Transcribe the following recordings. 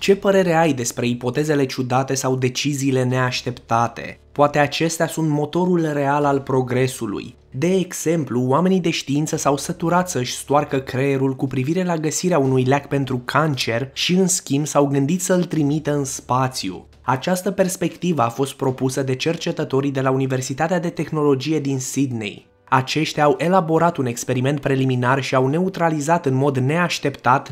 Ce părere ai despre ipotezele ciudate sau deciziile neașteptate? Poate acestea sunt motorul real al progresului. De exemplu, oamenii de știință s-au săturat să-și stoarcă creierul cu privire la găsirea unui leac pentru cancer și în schimb s-au gândit să-l trimită în spațiu. Această perspectivă a fost propusă de cercetătorii de la Universitatea de Tehnologie din Sydney. Aceștia au elaborat un experiment preliminar și au neutralizat în mod neașteptat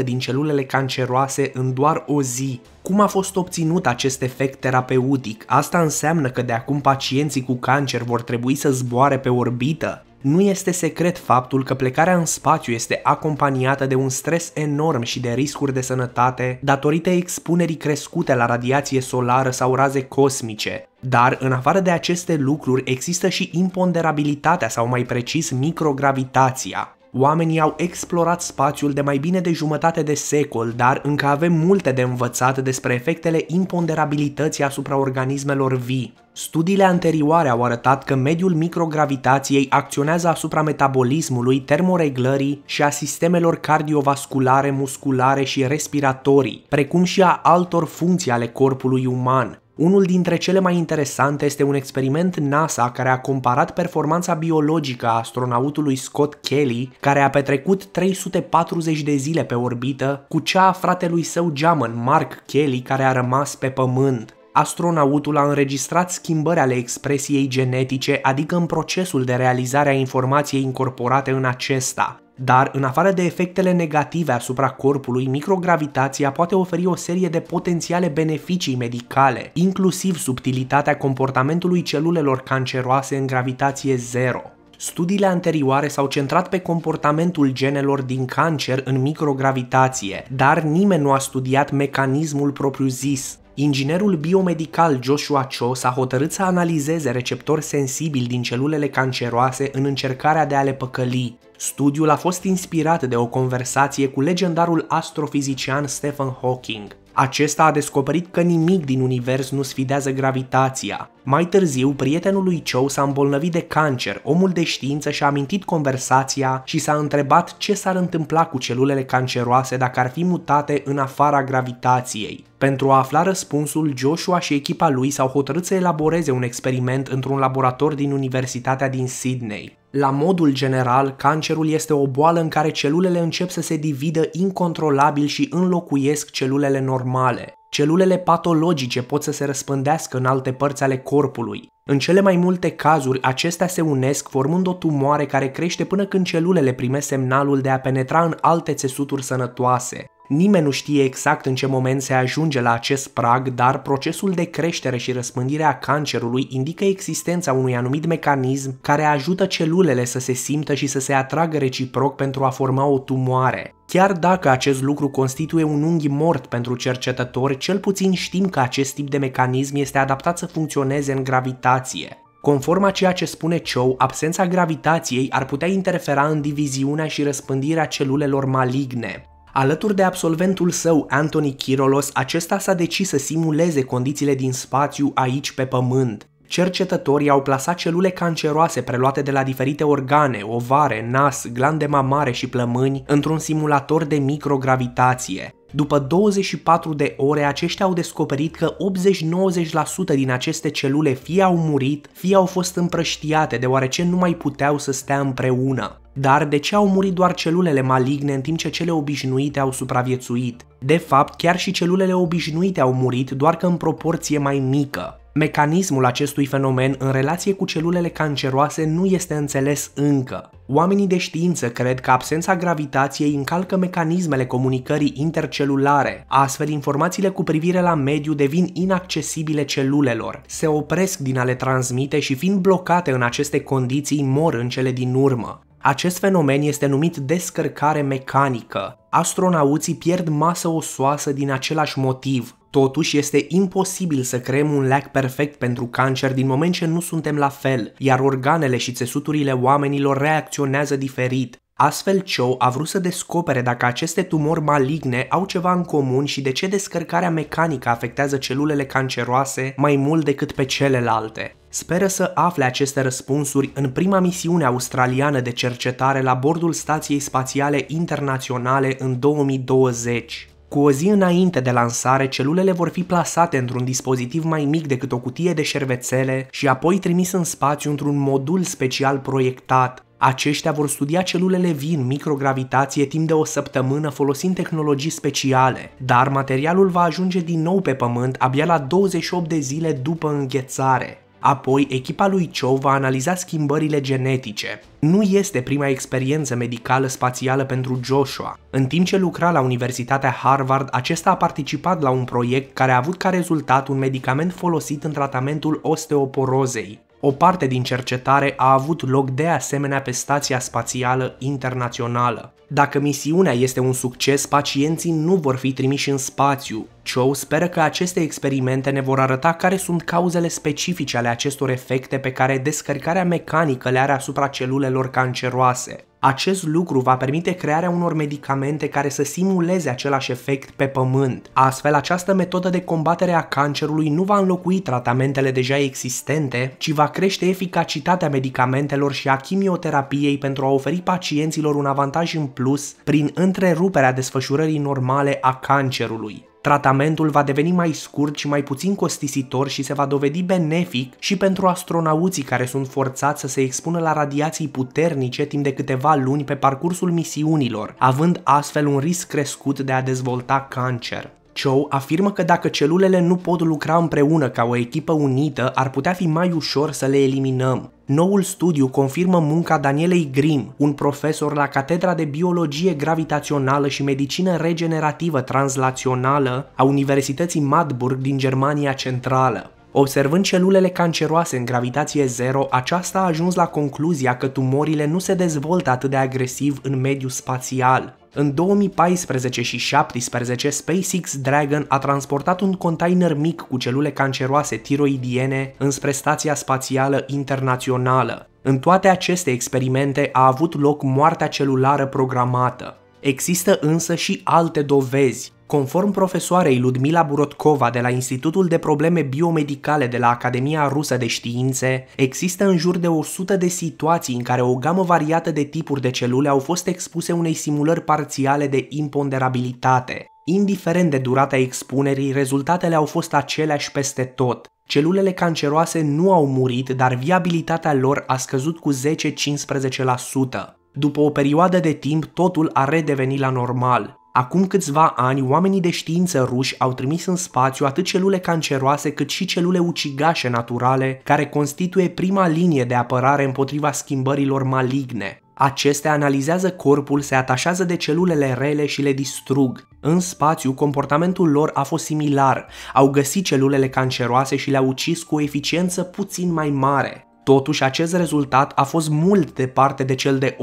90% din celulele canceroase în doar o zi. Cum a fost obținut acest efect terapeutic? Asta înseamnă că de acum pacienții cu cancer vor trebui să zboare pe orbită? Nu este secret faptul că plecarea în spațiu este acompaniată de un stres enorm și de riscuri de sănătate datorită expunerii crescute la radiație solară sau raze cosmice. Dar, în afară de aceste lucruri, există și imponderabilitatea sau mai precis microgravitația. Oamenii au explorat spațiul de mai bine de jumătate de secol, dar încă avem multe de învățat despre efectele imponderabilității asupra organismelor vii. Studiile anterioare au arătat că mediul microgravitației acționează asupra metabolismului, termoreglării și a sistemelor cardiovasculare, musculare și respiratorii, precum și a altor funcții ale corpului uman. Unul dintre cele mai interesante este un experiment NASA care a comparat performanța biologică a astronautului Scott Kelly, care a petrecut 340 de zile pe orbită, cu cea a fratelui său geamăn Mark Kelly, care a rămas pe pământ astronautul a înregistrat schimbări ale expresiei genetice, adică în procesul de realizare a informației incorporate în acesta. Dar, în afară de efectele negative asupra corpului, microgravitația poate oferi o serie de potențiale beneficii medicale, inclusiv subtilitatea comportamentului celulelor canceroase în gravitație zero. Studiile anterioare s-au centrat pe comportamentul genelor din cancer în microgravitație, dar nimeni nu a studiat mecanismul propriu-zis. Inginerul biomedical Joshua Cho s-a hotărât să analizeze receptori sensibili din celulele canceroase în încercarea de a le păcăli. Studiul a fost inspirat de o conversație cu legendarul astrofizician Stephen Hawking. Acesta a descoperit că nimic din univers nu sfidează gravitația. Mai târziu, prietenul lui Cho s-a îmbolnăvit de cancer, omul de știință și-a amintit conversația și s-a întrebat ce s-ar întâmpla cu celulele canceroase dacă ar fi mutate în afara gravitației. Pentru a afla răspunsul, Joshua și echipa lui s-au hotărât să elaboreze un experiment într-un laborator din Universitatea din Sydney. La modul general, cancerul este o boală în care celulele încep să se dividă incontrolabil și înlocuiesc celulele normale. Celulele patologice pot să se răspândească în alte părți ale corpului. În cele mai multe cazuri, acestea se unesc formând o tumoare care crește până când celulele primesc semnalul de a penetra în alte țesuturi sănătoase. Nimeni nu știe exact în ce moment se ajunge la acest prag, dar procesul de creștere și răspândire a cancerului indică existența unui anumit mecanism care ajută celulele să se simtă și să se atragă reciproc pentru a forma o tumoare. Chiar dacă acest lucru constituie un unghi mort pentru cercetători, cel puțin știm că acest tip de mecanism este adaptat să funcționeze în gravitație. Conform a ceea ce spune Cho, absența gravitației ar putea interfera în diviziunea și răspândirea celulelor maligne. Alături de absolventul său, Anthony Kirolos, acesta s-a decis să simuleze condițiile din spațiu aici pe Pământ. Cercetătorii au plasat celule canceroase preluate de la diferite organe, ovare, nas, glande mamare și plămâni într-un simulator de microgravitație. După 24 de ore, aceștia au descoperit că 80-90% din aceste celule fie au murit, fie au fost împrăștiate, deoarece nu mai puteau să stea împreună. Dar de ce au murit doar celulele maligne în timp ce cele obișnuite au supraviețuit? De fapt, chiar și celulele obișnuite au murit, doar că în proporție mai mică. Mecanismul acestui fenomen în relație cu celulele canceroase nu este înțeles încă. Oamenii de știință cred că absența gravitației încalcă mecanismele comunicării intercelulare, astfel informațiile cu privire la mediu devin inaccesibile celulelor, se opresc din a le transmite și fiind blocate în aceste condiții mor în cele din urmă. Acest fenomen este numit descărcare mecanică. Astronauții pierd masă osoasă din același motiv. Totuși, este imposibil să creăm un lac perfect pentru cancer din moment ce nu suntem la fel, iar organele și țesuturile oamenilor reacționează diferit. Astfel, Cho a vrut să descopere dacă aceste tumori maligne au ceva în comun și de ce descărcarea mecanică afectează celulele canceroase mai mult decât pe celelalte. Speră să afle aceste răspunsuri în prima misiune australiană de cercetare la bordul Stației Spațiale Internaționale în 2020. Cu o zi înainte de lansare, celulele vor fi plasate într-un dispozitiv mai mic decât o cutie de șervețele și apoi trimis în spațiu într-un modul special proiectat. Aceștia vor studia celulele vii în microgravitație timp de o săptămână folosind tehnologii speciale, dar materialul va ajunge din nou pe Pământ abia la 28 de zile după înghețare. Apoi, echipa lui Cho va analiza schimbările genetice. Nu este prima experiență medicală spațială pentru Joshua. În timp ce lucra la Universitatea Harvard, acesta a participat la un proiect care a avut ca rezultat un medicament folosit în tratamentul osteoporozei. O parte din cercetare a avut loc de asemenea pe Stația Spațială Internațională. Dacă misiunea este un succes, pacienții nu vor fi trimiși în spațiu. Cho speră că aceste experimente ne vor arăta care sunt cauzele specifice ale acestor efecte pe care descărcarea mecanică le are asupra celulelor canceroase. Acest lucru va permite crearea unor medicamente care să simuleze același efect pe pământ. Astfel, această metodă de combatere a cancerului nu va înlocui tratamentele deja existente, ci va crește eficacitatea medicamentelor și a chimioterapiei pentru a oferi pacienților un avantaj în plus prin întreruperea desfășurării normale a cancerului. Tratamentul va deveni mai scurt și mai puțin costisitor și se va dovedi benefic și pentru astronauții care sunt forțați să se expună la radiații puternice timp de câteva luni pe parcursul misiunilor, având astfel un risc crescut de a dezvolta cancer. Cho afirmă că dacă celulele nu pot lucra împreună ca o echipă unită, ar putea fi mai ușor să le eliminăm. Noul studiu confirmă munca Danielei Grimm, un profesor la Catedra de Biologie Gravitațională și Medicină Regenerativă Translațională a Universității Madburg din Germania Centrală. Observând celulele canceroase în gravitație zero, aceasta a ajuns la concluzia că tumorile nu se dezvoltă atât de agresiv în mediul spațial. În 2014 și 2017, SpaceX Dragon a transportat un container mic cu celule canceroase tiroidiene înspre Stația Spațială Internațională. În toate aceste experimente a avut loc moartea celulară programată. Există însă și alte dovezi. Conform profesoarei Ludmila Burotkova de la Institutul de Probleme Biomedicale de la Academia Rusă de Științe, există în jur de 100 de situații în care o gamă variată de tipuri de celule au fost expuse unei simulări parțiale de imponderabilitate. Indiferent de durata expunerii, rezultatele au fost aceleași peste tot. Celulele canceroase nu au murit, dar viabilitatea lor a scăzut cu 10-15%. După o perioadă de timp, totul a redevenit la normal. Acum câțiva ani, oamenii de știință ruși au trimis în spațiu atât celule canceroase cât și celule ucigașe naturale, care constituie prima linie de apărare împotriva schimbărilor maligne. Acestea analizează corpul, se atașează de celulele rele și le distrug. În spațiu, comportamentul lor a fost similar. Au găsit celulele canceroase și le-au ucis cu o eficiență puțin mai mare. Totuși, acest rezultat a fost mult departe de cel de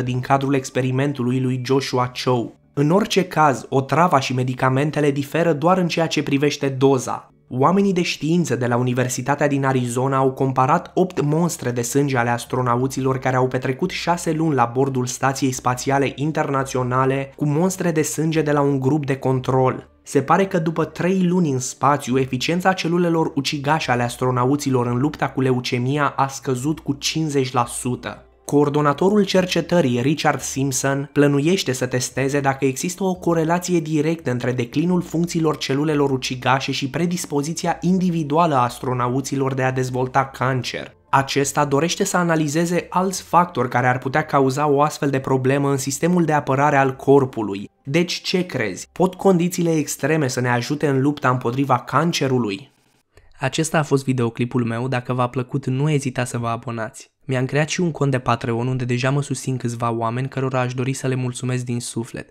80-90% din cadrul experimentului lui Joshua Chow. În orice caz, otrava și medicamentele diferă doar în ceea ce privește doza. Oamenii de știință de la Universitatea din Arizona au comparat 8 monstre de sânge ale astronauților care au petrecut 6 luni la bordul Stației Spațiale Internaționale cu monstre de sânge de la un grup de control. Se pare că după trei luni în spațiu, eficiența celulelor ucigașe ale astronauților în lupta cu leucemia a scăzut cu 50%. Coordonatorul cercetării Richard Simpson plănuiește să testeze dacă există o corelație directă între declinul funcțiilor celulelor ucigașe și predispoziția individuală a astronauților de a dezvolta cancer. Acesta dorește să analizeze alți factori care ar putea cauza o astfel de problemă în sistemul de apărare al corpului. Deci ce crezi? Pot condițiile extreme să ne ajute în lupta împotriva cancerului? Acesta a fost videoclipul meu, dacă v-a plăcut nu ezita să vă abonați. Mi-am creat și un cont de Patreon unde deja mă susțin câțiva oameni cărora aș dori să le mulțumesc din suflet.